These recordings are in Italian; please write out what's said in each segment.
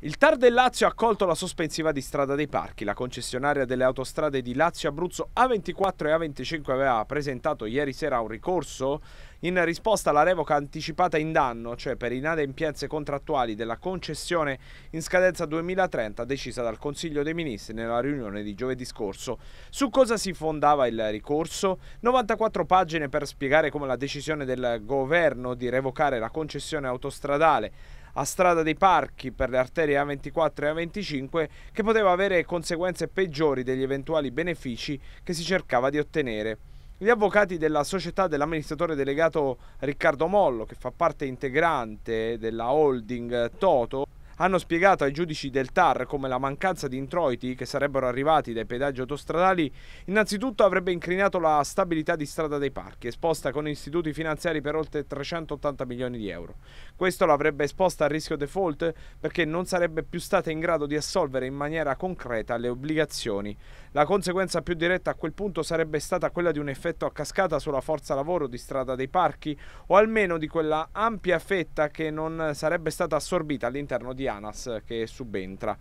Il TAR del Lazio ha accolto la sospensiva di Strada dei Parchi. La concessionaria delle autostrade di Lazio, Abruzzo, A24 e A25 aveva presentato ieri sera un ricorso in risposta alla revoca anticipata in danno, cioè per inadempienze contrattuali della concessione in scadenza 2030 decisa dal Consiglio dei Ministri nella riunione di giovedì scorso. Su cosa si fondava il ricorso? 94 pagine per spiegare come la decisione del governo di revocare la concessione autostradale a Strada dei Parchi per le arterie A24 e A25 che poteva avere conseguenze peggiori degli eventuali benefici che si cercava di ottenere. Gli avvocati della società dell'amministratore delegato Riccardo Mollo, che fa parte integrante della holding Toto, hanno spiegato ai giudici del TAR come la mancanza di introiti che sarebbero arrivati dai pedaggi autostradali innanzitutto avrebbe incrinato la stabilità di strada dei parchi, esposta con istituti finanziari per oltre 380 milioni di euro. Questo l'avrebbe esposta a rischio default perché non sarebbe più stata in grado di assolvere in maniera concreta le obbligazioni. La conseguenza più diretta a quel punto sarebbe stata quella di un effetto a cascata sulla forza lavoro di strada dei parchi o almeno di quella ampia fetta che non sarebbe stata assorbita all'interno di di che subentra.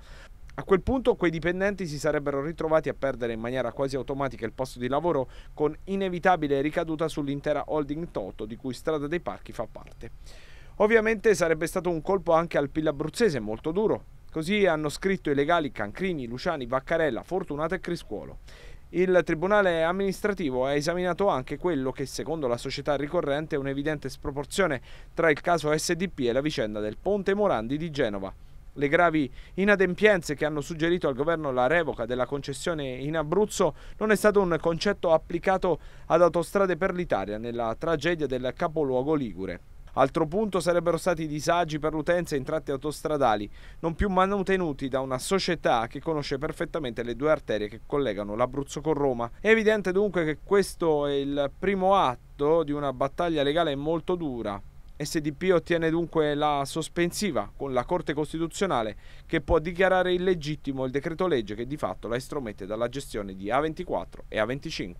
A quel punto quei dipendenti si sarebbero ritrovati a perdere in maniera quasi automatica il posto di lavoro con inevitabile ricaduta sull'intera holding Toto di cui Strada dei Parchi fa parte. Ovviamente sarebbe stato un colpo anche al Pilla Abruzzese molto duro. Così hanno scritto i legali Cancrini, Luciani, Vaccarella, Fortunata e Criscuolo. Il Tribunale amministrativo ha esaminato anche quello che secondo la società ricorrente è un'evidente sproporzione tra il caso SDP e la vicenda del Ponte Morandi di Genova. Le gravi inadempienze che hanno suggerito al governo la revoca della concessione in Abruzzo non è stato un concetto applicato ad autostrade per l'Italia nella tragedia del capoluogo Ligure. Altro punto sarebbero stati i disagi per l'utenza in tratti autostradali, non più manutenuti da una società che conosce perfettamente le due arterie che collegano l'Abruzzo con Roma. È evidente dunque che questo è il primo atto di una battaglia legale molto dura, SDP ottiene dunque la sospensiva con la Corte Costituzionale che può dichiarare illegittimo il decreto legge che di fatto la estromette dalla gestione di A24 e A25.